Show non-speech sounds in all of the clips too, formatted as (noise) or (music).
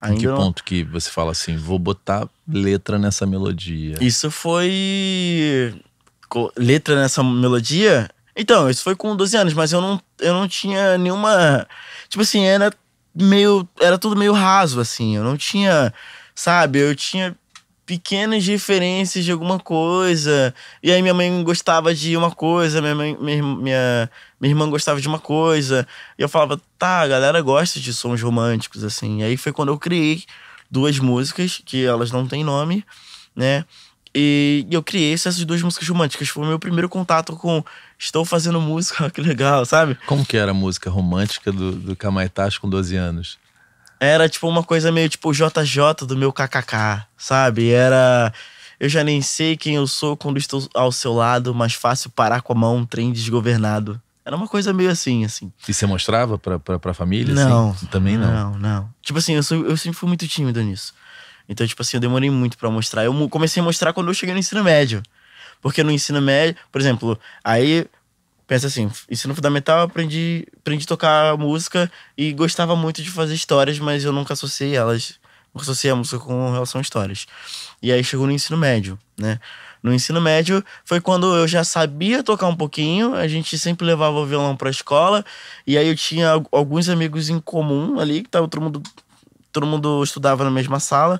Ainda em que não... ponto que você fala assim, vou botar letra nessa melodia? Isso foi. Letra nessa melodia? Então, isso foi com 12 anos, mas eu não, eu não tinha nenhuma. Tipo assim, era meio. Era tudo meio raso, assim. Eu não tinha. Sabe? Eu tinha pequenas diferenças de alguma coisa. E aí minha mãe gostava de uma coisa, minha, mãe, minha, minha, minha irmã gostava de uma coisa. E eu falava, tá, a galera gosta de sons românticos, assim. E aí foi quando eu criei duas músicas, que elas não têm nome, né? E eu criei essas duas músicas românticas. Foi o meu primeiro contato com estou fazendo música, (laughs) que legal, sabe? Como que era a música romântica do, do Camaitas com 12 anos? era tipo uma coisa meio tipo JJ do meu KKK, sabe? Era. Eu já nem sei quem eu sou quando estou ao seu lado, mas fácil parar com a mão um trem desgovernado. Era uma coisa meio assim, assim. E você mostrava pra, pra, pra família? Assim? Não. Assim? Também não. Não, não. Tipo assim, eu, sou, eu sempre fui muito tímido nisso. Então, tipo assim, eu demorei muito para mostrar. Eu comecei a mostrar quando eu cheguei no ensino médio. Porque no ensino médio, por exemplo, aí pensa assim, ensino fundamental aprendi, aprendi a tocar música e gostava muito de fazer histórias, mas eu nunca associei elas, nunca associei a música com relação a histórias. E aí chegou no ensino médio, né? No ensino médio foi quando eu já sabia tocar um pouquinho, a gente sempre levava o violão para a escola, e aí eu tinha alguns amigos em comum ali, que tava todo mundo todo mundo estudava na mesma sala.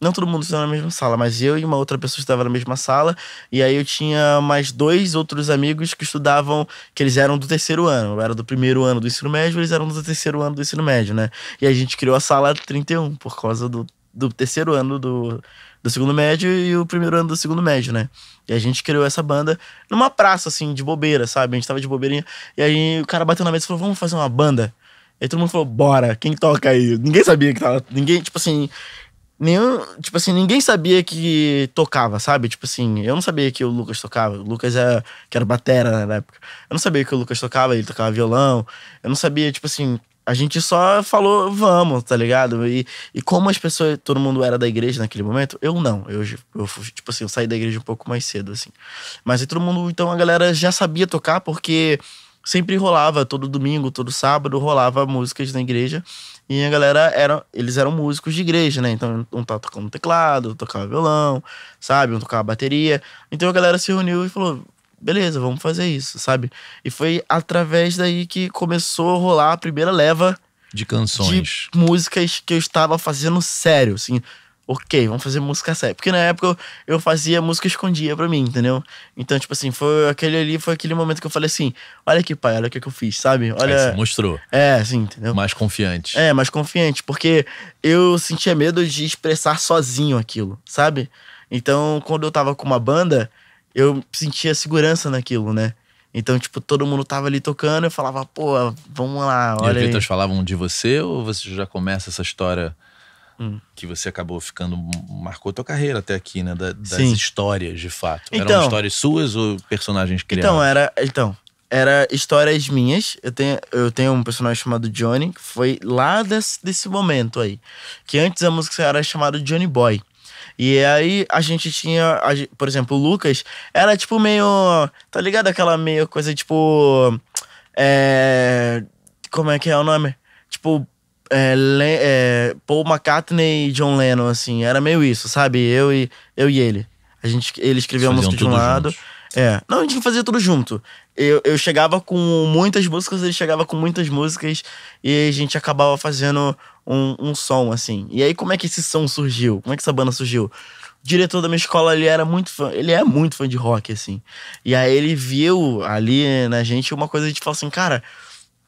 Não todo mundo estava na mesma sala, mas eu e uma outra pessoa estava na mesma sala. E aí eu tinha mais dois outros amigos que estudavam, que eles eram do terceiro ano. Eu era do primeiro ano do ensino médio, eles eram do terceiro ano do ensino médio, né? E a gente criou a sala 31 por causa do, do terceiro ano do, do segundo médio e o primeiro ano do segundo médio, né? E a gente criou essa banda numa praça, assim, de bobeira, sabe? A gente tava de bobeirinha. E aí o cara bateu na mesa e falou: vamos fazer uma banda. Aí todo mundo falou, bora, quem toca aí? Ninguém sabia que tava. Ninguém, tipo assim, nenhum. Tipo assim, ninguém sabia que tocava, sabe? Tipo assim, eu não sabia que o Lucas tocava. O Lucas era, é, que era batera né, na época. Eu não sabia que o Lucas tocava, ele tocava violão. Eu não sabia, tipo assim. A gente só falou, vamos, tá ligado? E, e como as pessoas, todo mundo era da igreja naquele momento, eu não. Eu, eu, tipo assim, eu saí da igreja um pouco mais cedo, assim. Mas e todo mundo, então a galera já sabia tocar, porque sempre rolava, todo domingo, todo sábado, rolava músicas na igreja. E a galera era, eles eram músicos de igreja, né? Então um tava tocando teclado, tocava violão, sabe? Um tocava bateria. Então a galera se reuniu e falou: beleza, vamos fazer isso, sabe? E foi através daí que começou a rolar a primeira leva de canções, de músicas que eu estava fazendo sério, assim, ok, vamos fazer música séria. Porque na época eu, eu fazia música escondia pra mim, entendeu? Então, tipo assim, foi aquele ali, foi aquele momento que eu falei assim: olha aqui, pai, olha o que, eu fiz, sabe? Olha. Aí você mostrou. É, assim, entendeu? Mais confiante. É, mais confiante, porque eu sentia medo de expressar sozinho aquilo, sabe? Então, quando eu tava com uma banda, eu sentia segurança naquilo, né? Então, tipo, todo mundo tava ali tocando, eu falava, pô, vamos lá, olha. E os Beatles falavam de você ou você já começa essa história? Hum. Que você acabou ficando. Marcou tua carreira até aqui, né? Da, das Sim. histórias, de fato. Então, Eram histórias suas ou personagens criados? Então, era. Então, era histórias minhas. Eu tenho, eu tenho um personagem chamado Johnny, que foi lá desse, desse momento aí. Que antes a música era chamada Johnny Boy. E aí a gente tinha, por exemplo, o Lucas era tipo meio. Tá ligado? Aquela meio coisa tipo. É, como é que é o nome? Tipo, é, é, Paul McCartney e John Lennon, assim. Era meio isso, sabe? Eu e, eu e ele. A gente, ele escrevia a música de um lado. Juntos. É. Não, a gente fazia tudo junto. Eu, eu chegava com muitas músicas, ele chegava com muitas músicas e a gente acabava fazendo um, um som, assim. E aí, como é que esse som surgiu? Como é que essa banda surgiu? O diretor da minha escola, ele era muito fã, ele é muito fã de rock, assim. E aí ele viu ali na gente uma coisa de falar assim, cara,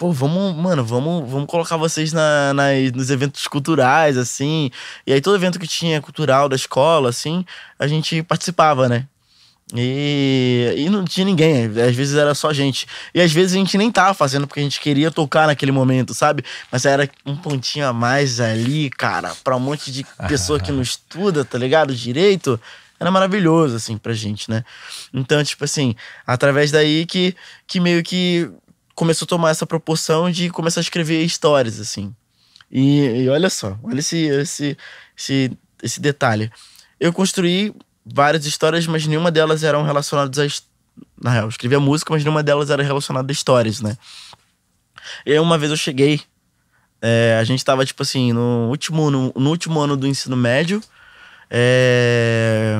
pô, vamos, mano, vamos, vamos colocar vocês na, nas, nos eventos culturais, assim. E aí todo evento que tinha cultural da escola, assim, a gente participava, né? E, e não tinha ninguém, às vezes era só gente. E às vezes a gente nem tava fazendo porque a gente queria tocar naquele momento, sabe? Mas era um pontinho a mais ali, cara, pra um monte de pessoa que não estuda, tá ligado? Direito. Era maravilhoso, assim, pra gente, né? Então, tipo assim, através daí que, que meio que começou a tomar essa proporção de começar a escrever histórias, assim. E, e olha só, olha esse, esse, esse, esse detalhe. Eu construí várias histórias, mas nenhuma delas eram relacionadas a. Na real, eu escrevia música, mas nenhuma delas era relacionada a histórias, né? E uma vez eu cheguei, é, a gente tava, tipo assim, no último, no, no último ano do ensino médio. É,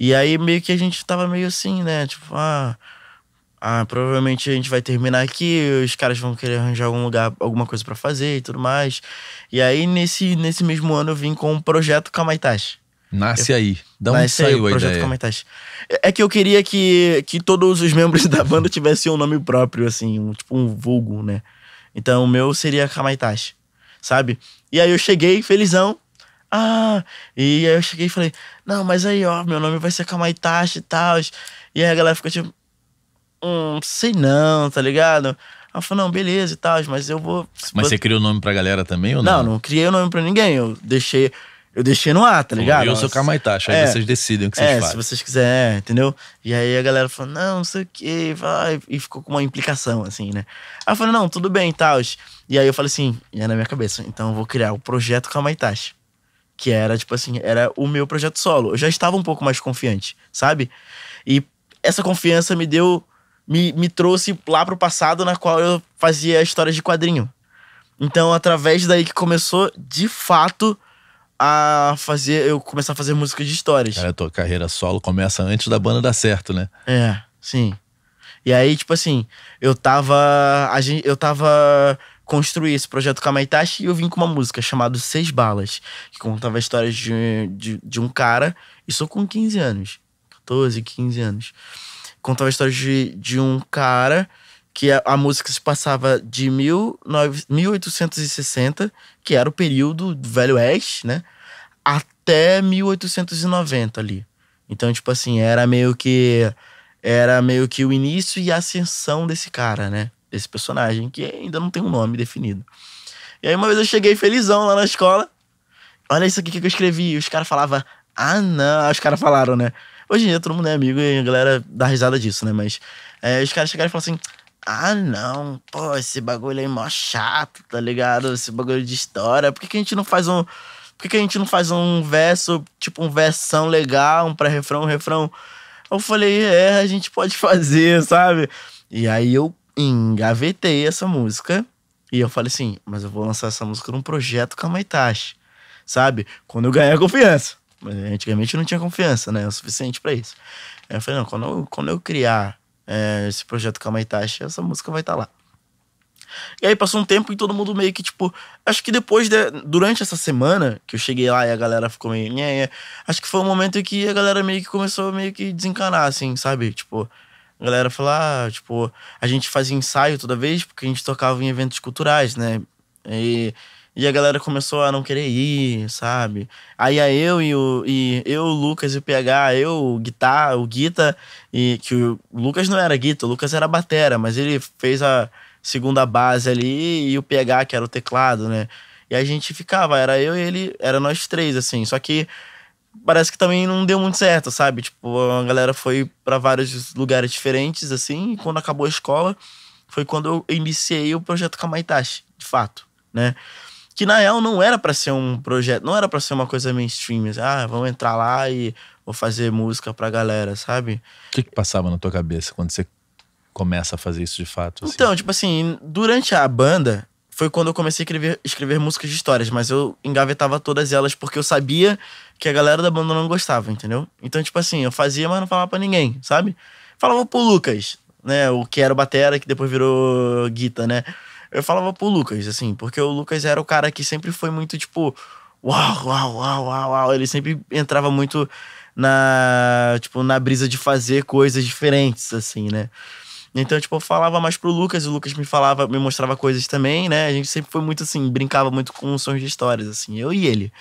e aí meio que a gente tava meio assim, né? Tipo, ah, ah, provavelmente a gente vai terminar aqui, os caras vão querer arranjar algum lugar, alguma coisa para fazer e tudo mais. E aí, nesse, nesse mesmo ano, eu vim com o projeto Kamaitachi. Nasce eu, aí. Dá um saiu aí, o projeto ideia? É que eu queria que, que todos os membros (laughs) da banda tivessem um nome próprio, assim, um, tipo um vulgo, né? Então o meu seria Kamaitachi, sabe? E aí eu cheguei, felizão. Ah, e aí eu cheguei e falei, não, mas aí, ó, meu nome vai ser Kamaitachi e tal. E aí a galera ficou tipo, um, sei não, tá ligado? Ela falou, não, beleza e tal, mas eu vou. Mas você criou o nome pra galera também ou não? Não, não criei o nome pra ninguém. Eu deixei. Eu deixei no ar, tá ligado? Eu sou Kamaitacha, aí é, vocês decidem o que vocês é, fazem. se vocês quiserem, entendeu? E aí a galera falou, não, não sei o que, vai. E ficou com uma implicação, assim, né? ela falou não, tudo bem e tal. E aí eu falei assim, e é na minha cabeça, então eu vou criar o projeto Kamaitacha. Que era, tipo assim, era o meu projeto solo. Eu já estava um pouco mais confiante, sabe? E essa confiança me deu me, me trouxe lá pro passado na qual eu fazia histórias de quadrinho. Então, através daí que começou, de fato, a fazer eu começar a fazer música de histórias. Cara, a tua carreira solo começa antes da banda dar certo, né? É, sim. E aí, tipo assim, eu tava. A gente, eu tava construir esse projeto com a Maitachi e eu vim com uma música chamada Seis Balas, que contava a história de, de, de um cara, e sou com 15 anos, 14, 15 anos contava a história de, de um cara que a, a música se passava de 1860, que era o período do Velho Oeste, né? Até 1890 ali. Então, tipo assim, era meio que era meio que o início e a ascensão desse cara, né? Desse personagem que ainda não tem um nome definido. E aí uma vez eu cheguei felizão lá na escola. Olha isso aqui que eu escrevi. Os caras falavam, ah não, os caras falaram, né? Hoje em dia todo mundo é amigo e a galera dá risada disso, né? Mas é, os caras chegaram e falaram assim: ah, não, pô, esse bagulho aí é mó chato, tá ligado? Esse bagulho de história. Por que, que a gente não faz um. Por que, que a gente não faz um verso, tipo, um versão legal, um pré-refrão, um refrão? Eu falei, é, a gente pode fazer, sabe? E aí eu engavetei essa música. E eu falei assim, mas eu vou lançar essa música num projeto com a Maitachi, sabe? Quando eu ganhar confiança. Antigamente eu não tinha confiança, né? O suficiente para isso. Aí eu falei, não, quando eu, quando eu criar é, esse projeto com a Maitachi, essa música vai estar tá lá. E aí passou um tempo e todo mundo meio que, tipo, acho que depois, de, durante essa semana que eu cheguei lá e a galera ficou meio. Nhê, nhê, acho que foi um momento em que a galera meio que começou a meio que desencanar, assim, sabe? Tipo, a galera falou ah, tipo, a gente fazia ensaio toda vez porque a gente tocava em eventos culturais, né? E e a galera começou a não querer ir, sabe? Aí a eu e o e eu, o Lucas e o PH, eu, o Guitar, o Guita, e que o Lucas não era Guita, o Lucas era batera, mas ele fez a segunda base ali e o PH, que era o teclado, né? E a gente ficava, era eu e ele, era nós três, assim. Só que parece que também não deu muito certo, sabe? Tipo, a galera foi para vários lugares diferentes, assim, e quando acabou a escola, foi quando eu iniciei o projeto Kamaitashi, de fato, né? que na real não era para ser um projeto, não era para ser uma coisa mainstream, assim, ah, vamos entrar lá e vou fazer música pra galera, sabe? O que, que passava na tua cabeça quando você começa a fazer isso de fato? Assim? Então, tipo assim, durante a banda foi quando eu comecei a escrever, escrever músicas de histórias, mas eu engavetava todas elas porque eu sabia que a galera da banda não gostava, entendeu? Então, tipo assim, eu fazia, mas não falava para ninguém, sabe? Falava pro Lucas, né? O que era o Batera, que depois virou Guita, né? Eu falava pro Lucas, assim, porque o Lucas era o cara que sempre foi muito tipo, uau, uau, uau, uau, uau. Ele sempre entrava muito na, tipo, na brisa de fazer coisas diferentes, assim, né? Então, tipo, eu falava mais pro Lucas, o Lucas me falava, me mostrava coisas também, né? A gente sempre foi muito assim, brincava muito com sons de histórias, assim, eu e ele,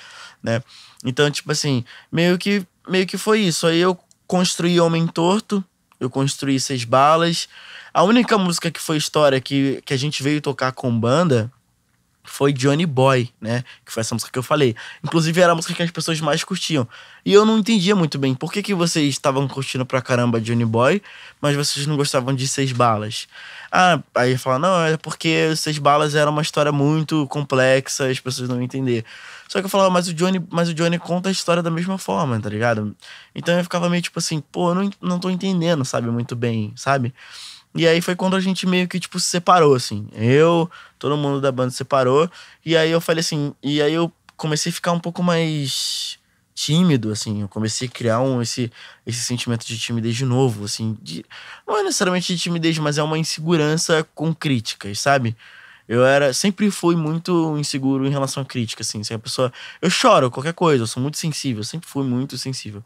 né? Então, tipo assim, meio que, meio que foi isso. Aí eu construí Homem Torto, eu construí Seis Balas, a única música que foi história que, que a gente veio tocar com banda foi Johnny Boy, né? Que foi essa música que eu falei. Inclusive, era a música que as pessoas mais curtiam. E eu não entendia muito bem por que, que vocês estavam curtindo pra caramba Johnny Boy, mas vocês não gostavam de Seis Balas. Ah, aí eu falava, não, é porque Seis Balas era uma história muito complexa, as pessoas não entender. Só que eu falava, mas o Johnny, mas o Johnny conta a história da mesma forma, tá ligado? Então eu ficava meio tipo assim, pô, eu não, não tô entendendo, sabe, muito bem, sabe? E aí foi quando a gente meio que, tipo, se separou, assim. Eu, todo mundo da banda se separou. E aí eu falei assim, e aí eu comecei a ficar um pouco mais tímido, assim. Eu comecei a criar um, esse, esse sentimento de timidez de novo, assim. De, não é necessariamente de timidez, mas é uma insegurança com críticas, sabe? Eu era, sempre fui muito inseguro em relação à crítica, assim. Se a pessoa. Eu choro qualquer coisa, eu sou muito sensível, sempre fui muito sensível.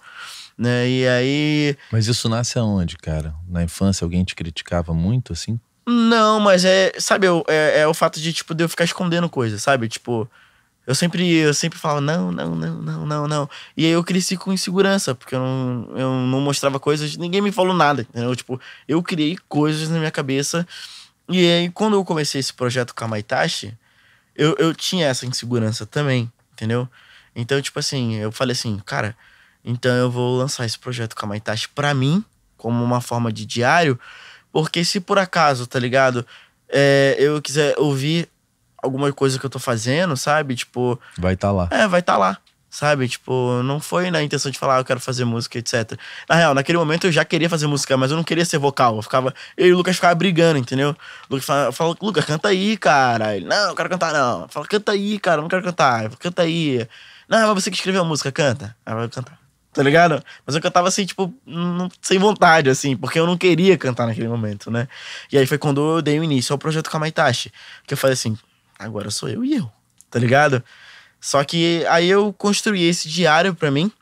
Né? E aí. Mas isso nasce aonde, cara? Na infância alguém te criticava muito, assim? Não, mas é. Sabe, eu, é, é o fato de, tipo, de eu ficar escondendo coisas sabe? Tipo. Eu sempre, eu sempre falo não, não, não, não, não, não. E aí eu cresci com insegurança, porque eu não, eu não mostrava coisas, ninguém me falou nada, entendeu? Tipo, eu criei coisas na minha cabeça. E aí, quando eu comecei esse projeto com a Maitashi, eu, eu tinha essa insegurança também, entendeu? Então, tipo assim, eu falei assim, cara, então eu vou lançar esse projeto com a Kamaitachi para mim, como uma forma de diário, porque se por acaso, tá ligado, é, eu quiser ouvir alguma coisa que eu tô fazendo, sabe? Tipo. Vai estar tá lá. É, vai estar tá lá. Sabe? Tipo, não foi na intenção de falar, ah, eu quero fazer música, etc. Na real, naquele momento eu já queria fazer música, mas eu não queria ser vocal. Eu ficava. Eu e o Lucas ficava brigando, entendeu? O Lucas falava, falava Lucas, canta aí, cara. Ele, não, eu quero cantar, não. Fala, canta aí, cara, eu não quero cantar. Falo, canta aí. Não, mas é você que escreveu a música, canta. Aí eu cantar tá ligado? Mas é eu cantava assim, tipo, sem vontade, assim, porque eu não queria cantar naquele momento, né? E aí foi quando eu dei o início ao projeto com a Kamaitachi, que eu falei assim, agora sou eu e eu, tá ligado? Só que aí eu construí esse diário para mim,